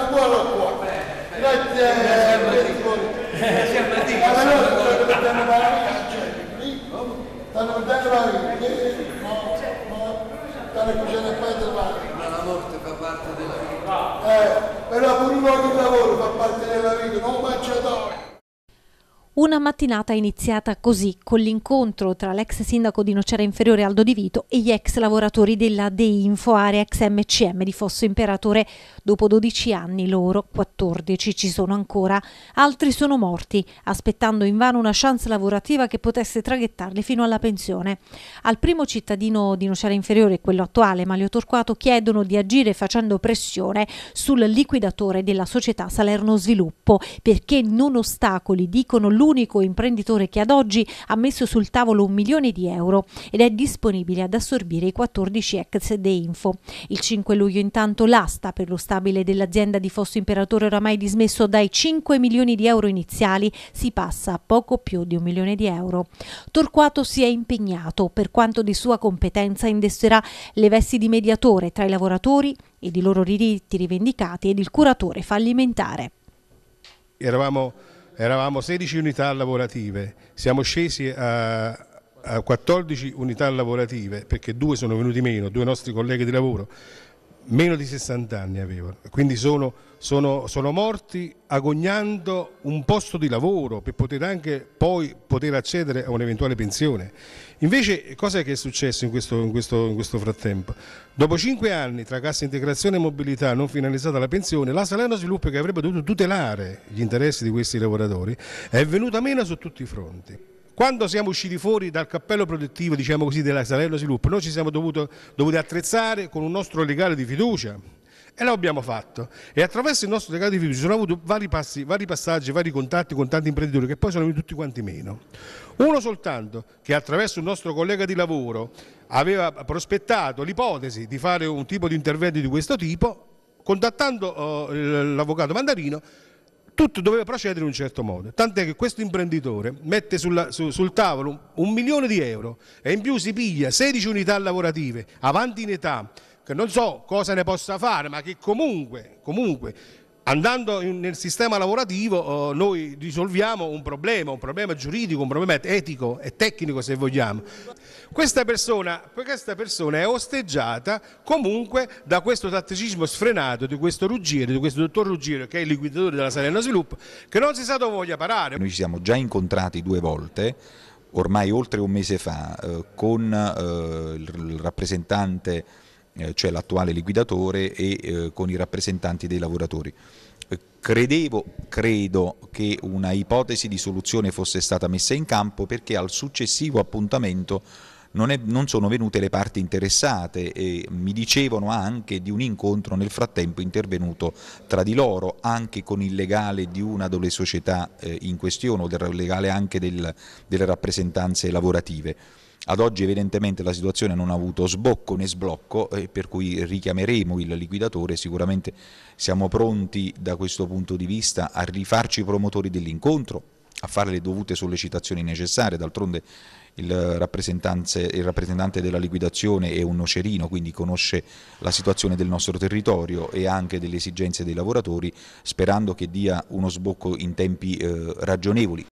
Ma la morte fa parte della vita. Eh, però pure di lavoro fa parte della vita, non mangiatore. Una mattinata iniziata così, con l'incontro tra l'ex sindaco di Nocera Inferiore Aldo Di Vito e gli ex lavoratori della De Info Area ex MCM di Fosso Imperatore. Dopo 12 anni loro, 14 ci sono ancora, altri sono morti, aspettando invano una chance lavorativa che potesse traghettarli fino alla pensione. Al primo cittadino di Nocera Inferiore, quello attuale, Mario Torquato, chiedono di agire facendo pressione sul liquidatore della società Salerno Sviluppo, perché non ostacoli, dicono l'unico l'unico imprenditore che ad oggi ha messo sul tavolo un milione di euro ed è disponibile ad assorbire i 14 ex de Info. Il 5 luglio intanto l'asta per lo stabile dell'azienda di Fosso Imperatore oramai dismesso dai 5 milioni di euro iniziali si passa a poco più di un milione di euro. Torquato si è impegnato per quanto di sua competenza indesserà le vesti di mediatore tra i lavoratori ed i loro diritti rivendicati ed il curatore fallimentare. Eravamo eravamo 16 unità lavorative, siamo scesi a, 14 unità lavorative perché due sono venuti meno, due nostri colleghi di lavoro meno di 60 anni avevano, quindi sono, sono, sono, morti agognando un posto di lavoro per poter anche poi poter accedere a un'eventuale pensione. Invece cosa è che è successo in questo, in, questo, in questo, frattempo? Dopo cinque anni tra cassa integrazione e mobilità non finalizzata la pensione, la Salerno Sviluppo che avrebbe dovuto tutelare gli interessi di questi lavoratori è venuta meno su tutti i fronti. Quando siamo usciti fuori dal cappello protettivo, diciamo così, della Salerno Sviluppo, noi ci siamo dovuti, dovuti attrezzare con un nostro legale di fiducia, e lo abbiamo fatto. E attraverso il nostro legale di fiducia sono avuto vari, passi, vari passaggi, vari contatti con tanti imprenditori che poi sono venuti tutti quanti meno. Uno soltanto che attraverso il nostro collega di lavoro aveva prospettato l'ipotesi di fare un tipo di intervento di questo tipo, contattando eh, l'avvocato Mandarino tutto doveva procedere in un certo modo, tant'è che questo imprenditore mette sulla, su, sul tavolo un milione di euro e in più si piglia 16 unità lavorative avanti in età, che non so cosa ne possa fare, ma che comunque, comunque Andando in, nel sistema lavorativo eh, noi risolviamo un problema, un problema giuridico, un problema etico e tecnico se vogliamo. Questa persona, questa persona è osteggiata comunque da questo tatticismo sfrenato di questo Ruggiero, di questo dottor Ruggiero che è il liquidatore della Salerno Sviluppo, che non si sa dove voglia parare. Noi ci siamo già incontrati due volte ormai oltre un mese fa eh, con eh, il rappresentante eh, cioè l'attuale liquidatore, e eh, con i rappresentanti dei lavoratori. Eh, credevo, credo che una ipotesi di soluzione fosse stata messa in campo perché al successivo appuntamento non, è, non, sono venute le parti interessate e mi dicevano anche di un incontro nel frattempo intervenuto tra di loro, anche con il legale di una delle società in questione o del legale anche del, delle rappresentanze lavorative. Ad oggi evidentemente la situazione non ha avuto sbocco né sblocco eh, per cui richiameremo il liquidatore, sicuramente siamo pronti da questo punto di vista a rifarci promotori dell'incontro, a fare le dovute sollecitazioni necessarie, d'altronde il, il, rappresentante della liquidazione è un nocerino, quindi conosce la situazione del nostro territorio e anche delle esigenze dei lavoratori, sperando che dia uno sbocco in tempi eh, ragionevoli.